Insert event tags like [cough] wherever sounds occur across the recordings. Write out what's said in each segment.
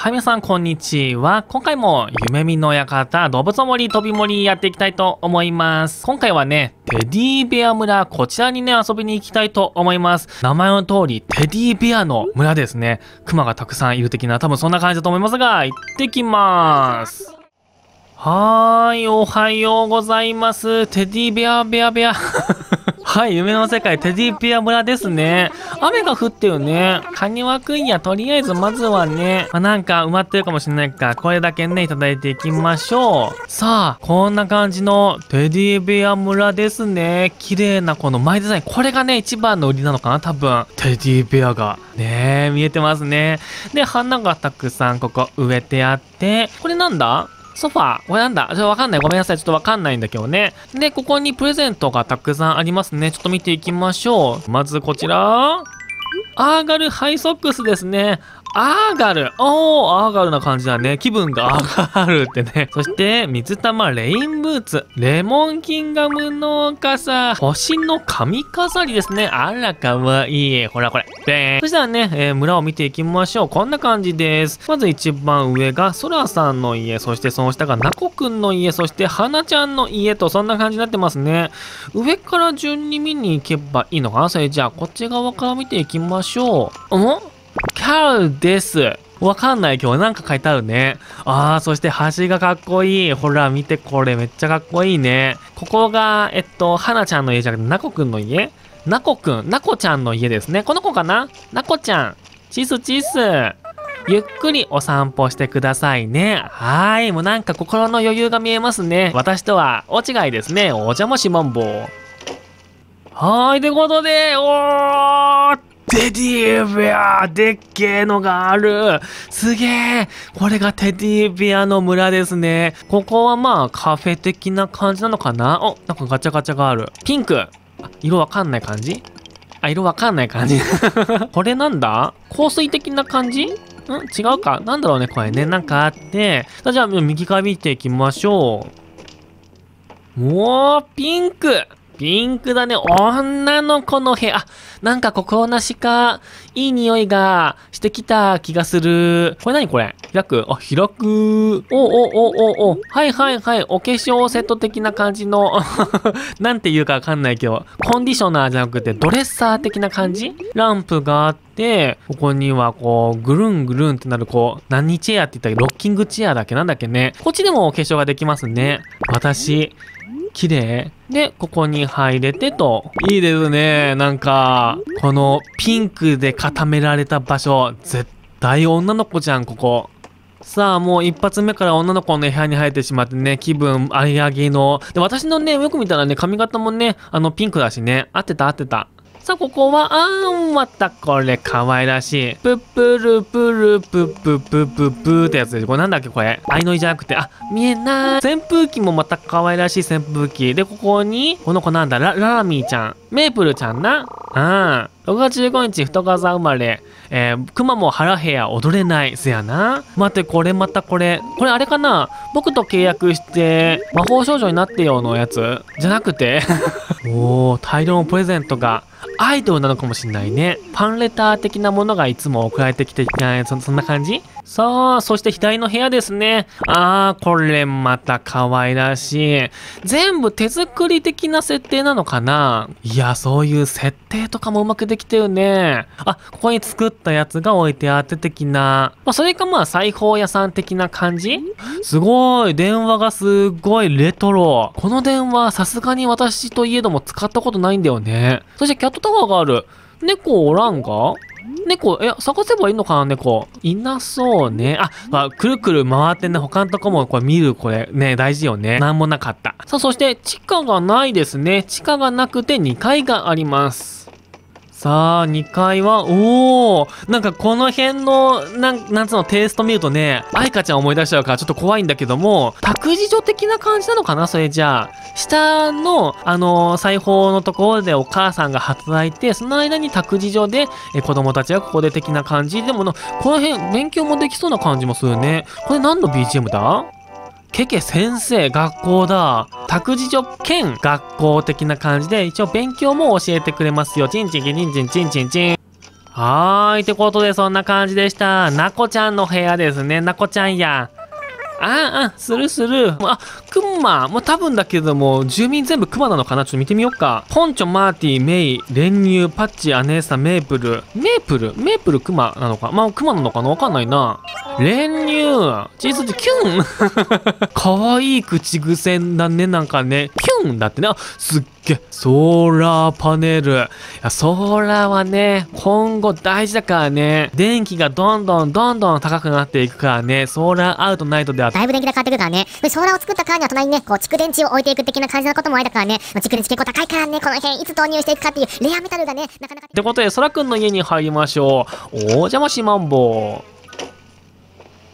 はい、皆さん、こんにちは。今回も、夢見の館、動物森、飛び森やっていきたいと思います。今回はね、テディベア村、こちらにね、遊びに行きたいと思います。名前の通り、テディベアの村ですね。熊がたくさんいる的な、多分そんな感じだと思いますが、行ってきます。はーい、おはようございます。テディベアベアベア。はい、夢の世界、テディピア村ですね。雨が降ってるね。カニワクイや、とりあえずまずはね、まあ、なんか埋まってるかもしれないから、これだけね、いただいていきましょう。さあ、こんな感じのテディピア村ですね。綺麗なこのマイデザイン。これがね、一番の売りなのかな、多分。テディピアが。ね見えてますね。で、花がたくさんここ植えてあって、これなんだソファー。これなんだちょっとわかんない。ごめんなさい。ちょっとわかんないんだけどね。で、ここにプレゼントがたくさんありますね。ちょっと見ていきましょう。まずこちら。アーガルハイソックスですね。アーガルおーアーガルな感じだね。気分がアーガルってね。[laughs] そして、水玉レインブーツ。レモンキンガムの傘。星の髪飾りですね。あら、かわいい。ほら、これ。でーそしたらね、えー、村を見ていきましょう。こんな感じです。まず一番上が、ソラさんの家。そして、その下が、ナコくんの家。そして、花ちゃんの家と、そんな感じになってますね。上から順に見に行けばいいのかなそれじゃあ、こっち側から見ていきましょう。んキャウです。わかんない今日なんか書いてあるね。ああ、そして橋がかっこいい。ほら、見てこれめっちゃかっこいいね。ここが、えっと、はなちゃんの家じゃなくて、なこくんの家なこくん、なこちゃんの家ですね。この子かななこちゃん。チスチス。ゆっくりお散歩してくださいね。はーい。もうなんか心の余裕が見えますね。私とは大違いですね。お邪魔しまんぼう。はーい。ということで、おーテディベアでっけえのがあるすげえこれがテディベアの村ですね。ここはまあカフェ的な感じなのかなお、なんかガチャガチャがある。ピンク色わかんない感じあ、色わかんない感じ。[laughs] これなんだ香水的な感じん違うかなんだろうね、これね。なんかあって。じゃあ、右から見ていきましょう。もう、ピンクピンクだね。女の子の部屋。あ、なんかここなしか、いい匂いがしてきた気がする。これ何これ開くあ、開く。おおおおお。はいはいはい。お化粧セット的な感じの [laughs] なんて言うかわかんないけど、コンディショナーじゃなくてドレッサー的な感じランプがあって、ここにはこう、ぐるんぐるんってなるこう、何チェアって言ったっけロッキングチェアだっけなんだっけね。こっちでもお化粧ができますね。私、綺麗。で、ここに入れてと。いいですね。なんか、このピンクで固められた場所、絶対女の子じゃん、ここ。さあ、もう一発目から女の子の部屋に入ってしまってね、気分あげあげの。で、私のね、よく見たらね、髪型もね、あの、ピンクだしね、合ってた合ってた。さあ、ここは、あん、またこれ、可愛らしい。ぷっぷるぷるぷぷぷぷぷってやつです。これなんだっけ、これ。イノイじゃなくて、あ、見えない。扇風機もまた可愛らしい扇風機。で、ここに、この子なんだ、ラ、ラーミーちゃん。メープルちゃんな。うん。6月15日、太川さん生まれ、えー、熊も腹部屋踊れない、せやな。待って、これまたこれ、これあれかな僕と契約して、魔法少女になってよのやつじゃなくて [laughs] おー、大量のプレゼントがアイドルなのかもしんないね。ファンレター的なものがいつも送られてきていない、そんな感じさあ、そして左の部屋ですね。ああ、これまた可愛らしい。全部手作り的な設定なのかないや、そういう設定とかもうまくできてるね。あ、ここに作ったやつが置いてあって的な。まあ、それかまあ、裁縫屋さん的な感じすごい。電話がすごいレトロ。この電話、さすがに私といえども使ったことないんだよね。そしてキャットタワーがある。猫おらんが猫、え、探せばいいのかな、猫。いなそうね。あ、あくるくる回ってね、他のとこもこれ見る、これ。ね、大事よね。なんもなかった。さあ、そして、地下がないですね。地下がなくて2階があります。さあ、2階は、おーなんかこの辺の、なん、なんつうの、テイスト見るとね、愛花ちゃん思い出しちゃうからちょっと怖いんだけども、託児所的な感じなのかなそれじゃあ、下の、あのー、裁縫のところでお母さんが働いて、その間に託児所で、え、子供たちはここで的な感じ。でもな、この辺、勉強もできそうな感じもするね。これ何の BGM だケケ先生、学校だ。託児所兼学校的な感じで、一応勉強も教えてくれますよ。チンチンキチンチンチンチンチン。はーい。ってことで、そんな感じでした。なこちゃんの部屋ですね。なこちゃんや。ああ、するする。あ、クマ。もう多分だけども、住民全部クマなのかなちょっと見てみようか。ポンチョ、マーティ、メイ、練乳、パッチ、アネーサ、メープル。メープルメープルクマなのかまあ、クマなのかなわかんないな。練乳チーズってキュン [laughs] 可愛い口癖だね、なんかね。キュンだってね。あ、すっげえ。ソーラーパネル。いや、ソーラーはね、今後大事だからね。電気がどんどんどんどん高くなっていくからね。ソーラーアウトナイトでは。だいぶ電気が変わってくるからね。ソーラーを作ったからには隣にね、こう、蓄電池を置いていく的な感じのこともありだからね。蓄電池結構高いからね、この辺いつ投入していくかっていうレアメタルだね、なかなか。ってことで、ソラくんの家に入りましょう。お邪魔しまんぼう。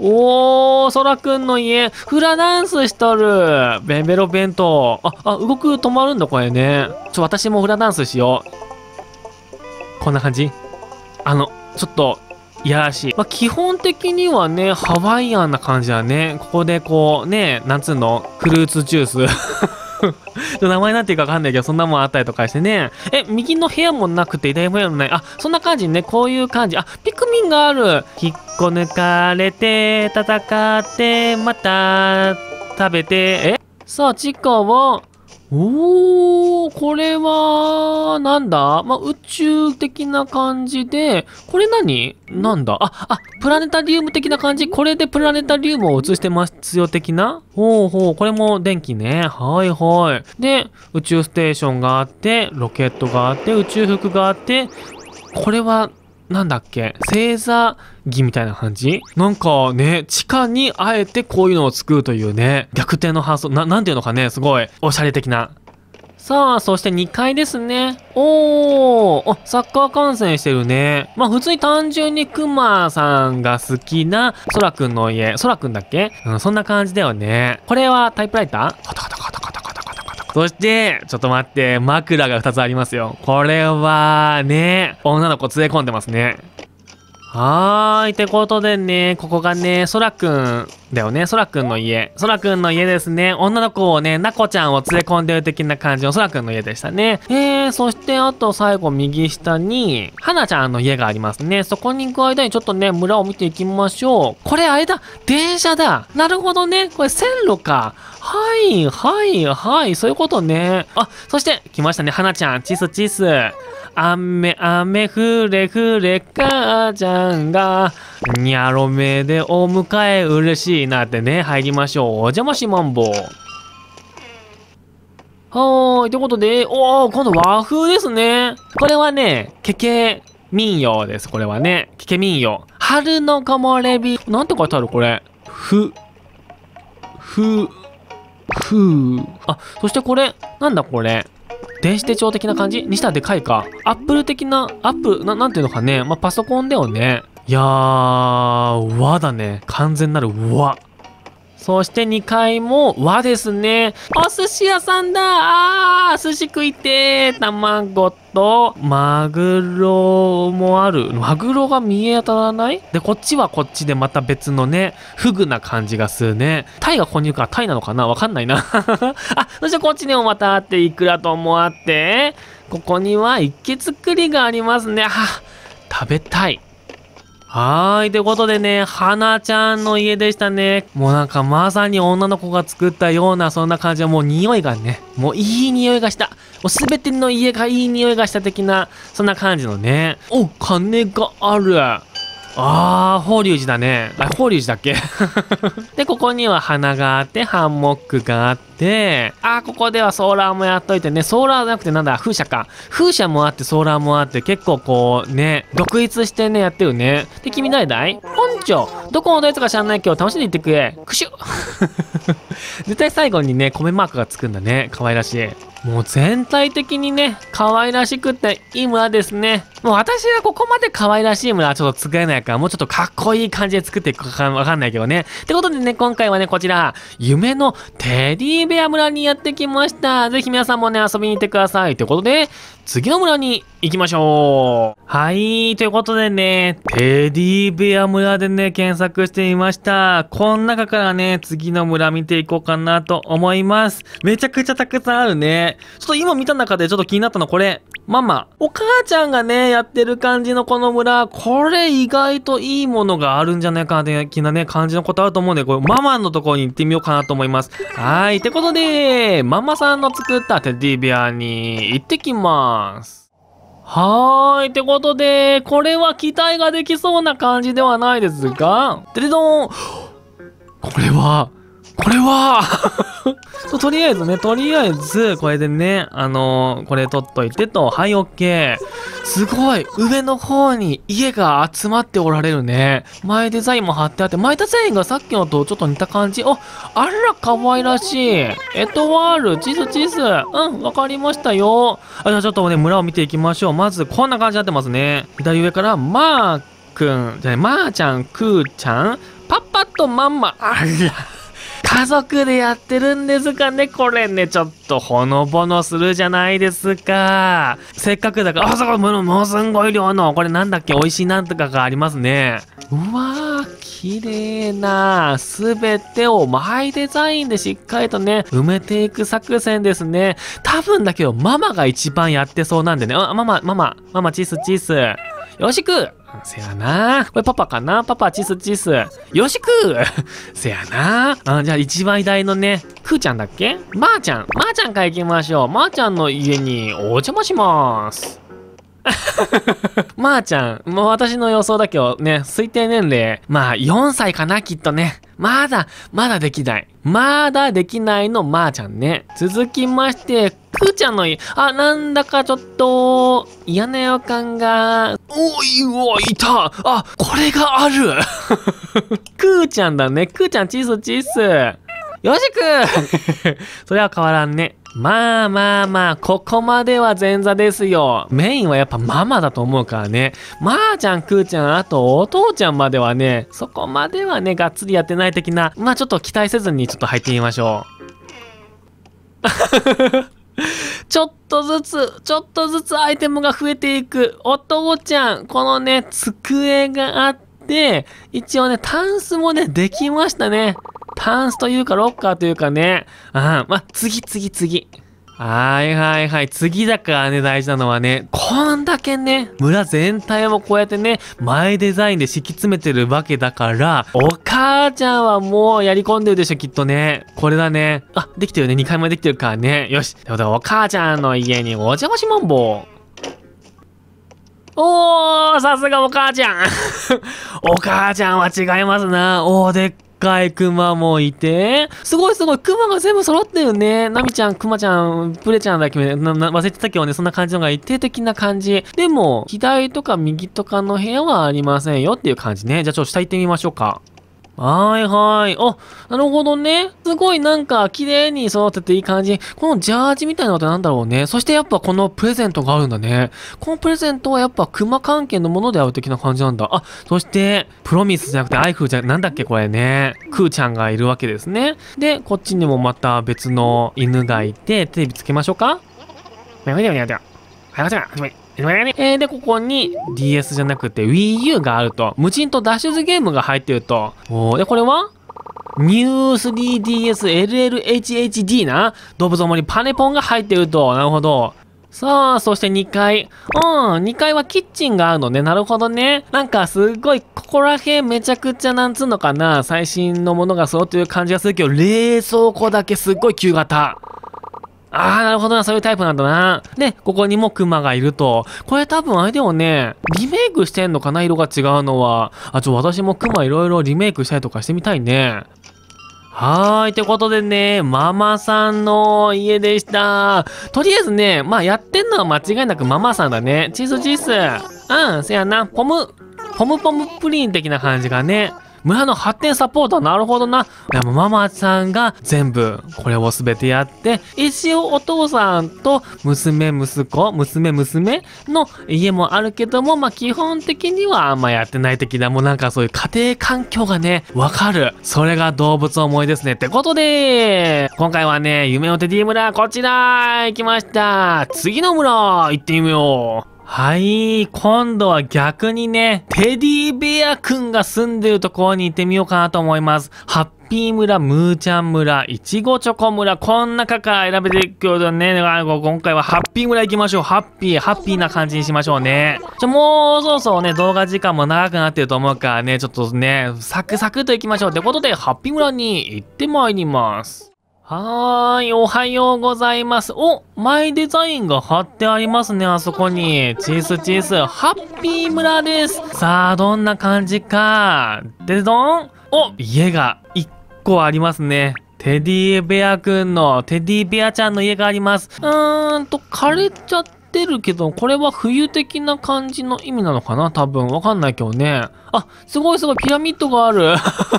おー、そらくんの家、フラダンスしとる。ベンベロ弁当。あ、あ、動く止まるんだ、これね。ちょ、私もフラダンスしよう。こんな感じあの、ちょっと、いやらしい。まあ、基本的にはね、ハワイアンな感じだね。ここでこう、ね、なんつうのフルーツジュース名前なんていうかわかんないけど、そんなもんあったりとかしてね。え、右の部屋もなくて、左の部屋もない。あ、そんな感じね。こういう感じ。あ、ピクミンがある。引っこ抜かれて、戦って、また、食べて、えさあ、チコを、おー、これは、なんだまあ、宇宙的な感じで、これ何なんだあ、あ、プラネタリウム的な感じこれでプラネタリウムを映してますよ的なほうほう、これも電気ね。はいはい。で、宇宙ステーションがあって、ロケットがあって、宇宙服があって、これはなんだっけ星座儀みたいな感じなんかね、地下にあえてこういうのを作るというね、逆転の発想、な、なんていうのかね、すごい、おしゃれ的な。さあ、そして2階ですね。おー、あ、サッカー観戦してるね。まあ、普通に単純にクマさんが好きな、空くんの家、空くんだっけうん、そんな感じだよね。これはタイプライターそして、ちょっと待って、枕が2つありますよ。これは、ね、女の子連れ込んでますね。はーい、ってことでね、ここがね、そらくん、だよね、そらくんの家。そらくんの家ですね。女の子をね、なこちゃんを連れ込んでる的な感じのそらくんの家でしたね。えー、そしてあと最後右下に、はなちゃんの家がありますね。そこに行く間にちょっとね、村を見ていきましょう。これあれだ電車だなるほどね。これ線路か。はい、はい、はい、そういうことね。あ、そして、来ましたね、はなちゃん。チスチス。あめあめふれふれ母ちゃんが、にゃろめでお迎え嬉しい。になってね、入りましょう。お邪魔しまんぼう。はーい。ということで、おー、今度和風ですね。これはね、ケケ民謡です。これはね、ケケ民謡。春の木漏れ日。なんて書いてあるこれ。ふ、ふ、ふう。あ、そしてこれ、なんだこれ。電子手帳的な感じにしたらでかいか。アップル的な、アップ、な、なんていうのかね。まあ、パソコンだよね。いやー、和だね。完全なる和。そして2階も和ですね。お寿司屋さんだあー寿司食いてー卵と、マグロもある。マグロが見え当たらないで、こっちはこっちでまた別のね、フグな感じがするね。タイが購入か、タイなのかなわかんないな。[laughs] あ、そしてこっちにもまたあって、いくらともあって、ここには一気作りがありますね。は食べたい。はーい。ということでね、花ちゃんの家でしたね。もうなんかまさに女の子が作ったような、そんな感じはもう匂いがね、もういい匂いがした。もうすべての家がいい匂いがした的な、そんな感じのね。お、金がある。ああ、法隆寺だね。あ、法隆寺だっけ [laughs] で、ここには花があって、ハンモックがあって、ああ、ここではソーラーもやっといてね、ソーラーじゃなくてなんだ、風車か。風車もあって、ソーラーもあって、結構こう、ね、独立してね、やってるね。で、君誰だい本庁どこのどいつか知らないけど、楽しんでいってくれ。くしゅ絶対最後にね、米マークがつくんだね。可愛らしい。もう全体的にね、可愛らしくっていい村ですね。もう私はここまで可愛らしい村はちょっと作れないから、もうちょっとかっこいい感じで作っていくかわかんないけどね。ってことでね、今回はね、こちら、夢のテディベア村にやってきました。ぜひ皆さんもね、遊びに行ってください。ということで、次の村に行きましょう。はい、ということでね、テディベア村でね、検索してみました。この中からね、次の村見ていこうかなと思います。めちゃくちゃたくさんあるね。ちょっと今見た中でちょっと気になったのこれ。ママ。お母ちゃんがね、やってる感じのこの村、これ意外といいものがあるんじゃないかな的なね、感じのことあると思うんで、これママのところに行ってみようかなと思います。はい、ってことで、ママさんの作ったテディベアに行ってきます。ます。はーい。ってことで、これは期待ができそうな感じではないですが、でれどこれは、これは [laughs] と、とりあえずね、とりあえず、これでね、あのー、これ取っといてと、はい、オッケー。すごい上の方に家が集まっておられるね。前デザインも貼ってあって、前デザインがさっきのとちょっと似た感じ。お、あら、可愛らしい。エトワール、地図地図。うん、わかりましたよ。あ、じゃあちょっとね、村を見ていきましょう。まず、こんな感じになってますね。左上から、まーくん、じゃあ、まーちゃん、くーちゃん、パパとんま、あら。家族でやってるんですかねこれね、ちょっとほのぼのするじゃないですか。せっかくだから、あそこももうすんごい量の、これなんだっけ、美味しいなんとかがありますね。うわー、綺麗な、すべてをマイデザインでしっかりとね、埋めていく作戦ですね。多分だけど、ママが一番やってそうなんでね。あ、ママ、ママ、ママ、チース、チース。よしくせやなこれパパかなパパ、チスチス。よしく [laughs] せやなあじゃあ一番大のね、くーちゃんだっけまー、あ、ちゃん。まー、あ、ちゃんから行きましょう。まー、あ、ちゃんの家にお邪魔します。[laughs] まーちゃん、もう私の予想だけどね、推定年齢、まあ4歳かな、きっとね。まだ、まだできない。まだできないのまーちゃんね。続きまして、くーちゃんの、あ、なんだかちょっと、嫌な予感が、おい、おい、いたあ、これがある [laughs] くーちゃんだね。くーちゃん、チースチース。よしく [laughs] それは変わらんね。まあまあまあ、ここまでは前座ですよ。メインはやっぱママだと思うからね。まー、あ、ちゃん、くーちゃん、あとお父ちゃんまではね、そこまではね、がっつりやってない的な、まあちょっと期待せずにちょっと入ってみましょう。[laughs] ちょっとずつ、ちょっとずつアイテムが増えていく。お父ちゃん、このね、机があっで、一応ね、タンスもね、できましたね。タンスというか、ロッカーというかね。あま次、次、次。はいはいはい。次だからね、大事なのはね、こんだけね、村全体をこうやってね、前デザインで敷き詰めてるわけだから、お母ちゃんはもうやり込んでるでしょ、きっとね。これだね。あ、できてるね。2回もできてるからね。よし。ってことは、お母ちゃんの家にお邪魔しまんぼう。おーさすがお母ちゃん [laughs] お母ちゃんは違いますな。おー、でっかいクマもいて。すごいすごい。クマが全部揃ってるね。ナミちゃん、クマちゃん、プレちゃんだっけ忘れてたけどね、そんな感じのが一定的な感じ。でも、左とか右とかの部屋はありませんよっていう感じね。じゃあちょっと下行ってみましょうか。はいはい。あ、なるほどね。すごいなんか綺麗に育てていい感じ。このジャージみたいなことてなんだろうね。そしてやっぱこのプレゼントがあるんだね。このプレゼントはやっぱ熊関係のものである的な感じなんだ。あ、そして、プロミスじゃなくてアイフーじゃ、なんだっけこれね。クーちゃんがいるわけですね。で、こっちにもまた別の犬がいて、テレビつけましょうか。めゃめちゃめちゃめちゃ。はやちゃん、始まり。えー、で、ここに DS じゃなくて Wii U があると。無人と脱出ゲームが入ってると。おで、これはニュー 3DSLLHHD な。動物もにパネポンが入ってると。なるほど。さあ、そして2階。うん、2階はキッチンがあるのね。なるほどね。なんかすごい、ここら辺めちゃくちゃなんつうのかな。最新のものが揃ってる感じがするけど、冷蔵庫だけすっごい旧型。ああ、なるほどな、そういうタイプなんだな。で、ここにもクマがいると。これ多分あれでもね、リメイクしてんのかな、色が違うのは。あ、ちょ、私もクマいろいろリメイクしたりとかしてみたいね。はーい。ってことでね、ママさんの家でした。とりあえずね、まあやってんのは間違いなくママさんだね。チーズチーズ。うん、せやな。ポム、ポムポムプリン的な感じがね。村の発展サポート、なるほどな。でもママちゃんが全部、これを全てやって、一応お父さんと娘、息子、娘、娘の家もあるけども、まあ、基本的にはあんまやってない的な、もうなんかそういう家庭環境がね、わかる。それが動物思いですね。ってことで、今回はね、夢のテディ村、こちら行きました。次の村、行ってみよう。はい、今度は逆にね、テディベアくんが住んでるところに行ってみようかなと思います。ハッピー村、ムーちゃん村、いちごチョコ村、こん中から選べていくけどね、今回はハッピー村行きましょう。ハッピー、ハッピーな感じにしましょうね。ちょ、もうそろそろね、動画時間も長くなってると思うからね、ちょっとね、サクサクと行きましょう。ってことで、ハッピー村に行ってまいります。はーい、おはようございます。お、マイデザインが貼ってありますね、あそこに。チースチース、ハッピー村です。さあ、どんな感じか。でどんお、家が1個ありますね。テディベアくんの、テディベアちゃんの家があります。うーんと、枯れちゃった。ってるけど、これは冬的な感じの意味なのかな多分。わかんないけどね。あ、すごいすごい、ピラミッドがある。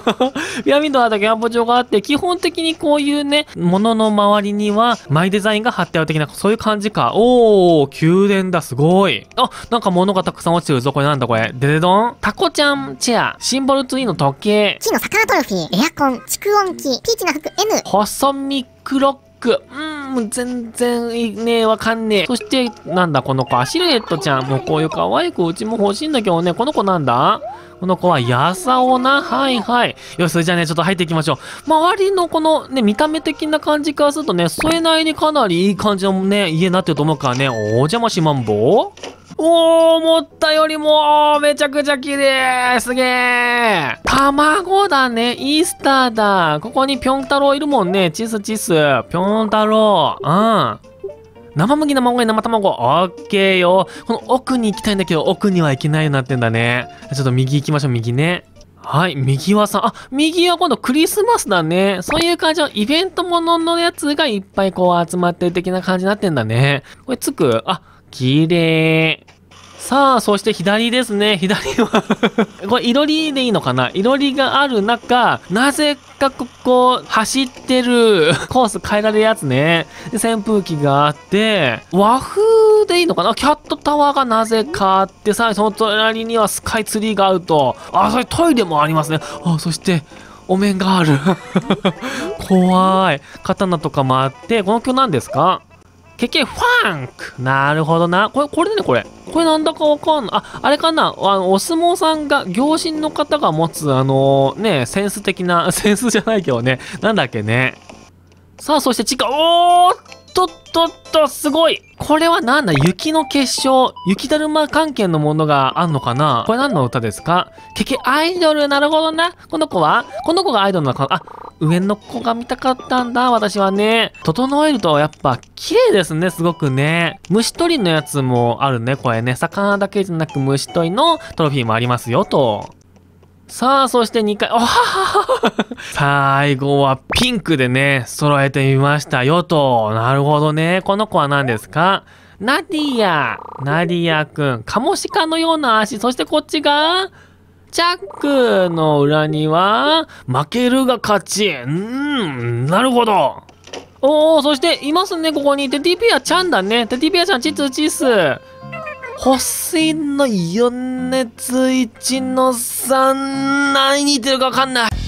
[laughs] ピラミッドがあったキャンプ場があって、基本的にこういうね、ものの周りには、マイデザインが貼ってある的な、そういう感じか。おー、宮殿だ、すごい。あ、なんか物がたくさん落ちてるぞ。これなんだこれ。デデドンタコちゃんチェア、シンボルツイーの時計。木の魚トロフィー、エアコン、蓄音機、ピーチの服、N。サミクロック。うんも全然ねえ、わかんねえ。そして、なんだ、この子、アシレットちゃん。もうこういう可愛いうちも欲しいんだけどね。この子なんだこの子は、やさおな。はいはい。よし、それじゃあね、ちょっと入っていきましょう。周りのこのね、見た目的な感じからするとね、添えないでかなりいい感じのね、家になってると思うからね。お邪魔しまんぼうおー、思ったよりも、めちゃくちゃ綺麗すげえ卵だね、イースターだここにぴょん太郎いるもんね、チスチス。ぴょん太郎、うん。生麦、生米、生卵。オッケーよ。この奥に行きたいんだけど、奥には行けないようになってんだね。ちょっと右行きましょう、右ね。はい、右はさ、あ、右は今度クリスマスだね。そういう感じのイベントもののやつがいっぱいこう集まってる的な感じになってんだね。これつくあ、綺麗。さあ、そして左ですね。左は [laughs] これ、いろりでいいのかないろりがある中、なぜかここ、走ってるコース変えられるやつね。で扇風機があって、和風でいいのかなキャットタワーがなぜかあって、さあ、その隣にはスカイツリーがあると。あ、それトイレもありますね。あ、そして、お面がある [laughs] 怖い。刀とかもあって、この曲何ですかケケファンクなるほどな。これ、これだね、これ。これなんだかわかんない。あ、あれかなあの、お相撲さんが、行進の方が持つ、あのー、ね、センス的な、[laughs] センスじゃないけどね。なんだっけね。さあ、そして地下、おーっとっとっと、すごいこれはなんだ雪の結晶。雪だるま関係のものがあんのかなこれ何の歌ですかケケアイドルなるほどな。この子はこの子がアイドルなのかあ、上の子が見たかったんだ。私はね。整えるとやっぱ綺麗ですね。すごくね。虫取りのやつもあるね。これね。魚だけじゃなく虫取りのトロフィーもありますよと。さあ、そして2回、おはは最後はピンクでね、揃えてみましたよと。なるほどね。この子は何ですかナディア。ナディアくん。カモシカのような足。そしてこっちが、チャックの裏には、負けるが勝ち。うーん、なるほど。おー、そしていますね、ここに。テティピアちゃんだね。テティピアちゃん、チツチス。星の余熱一の3何に似てるかわかんない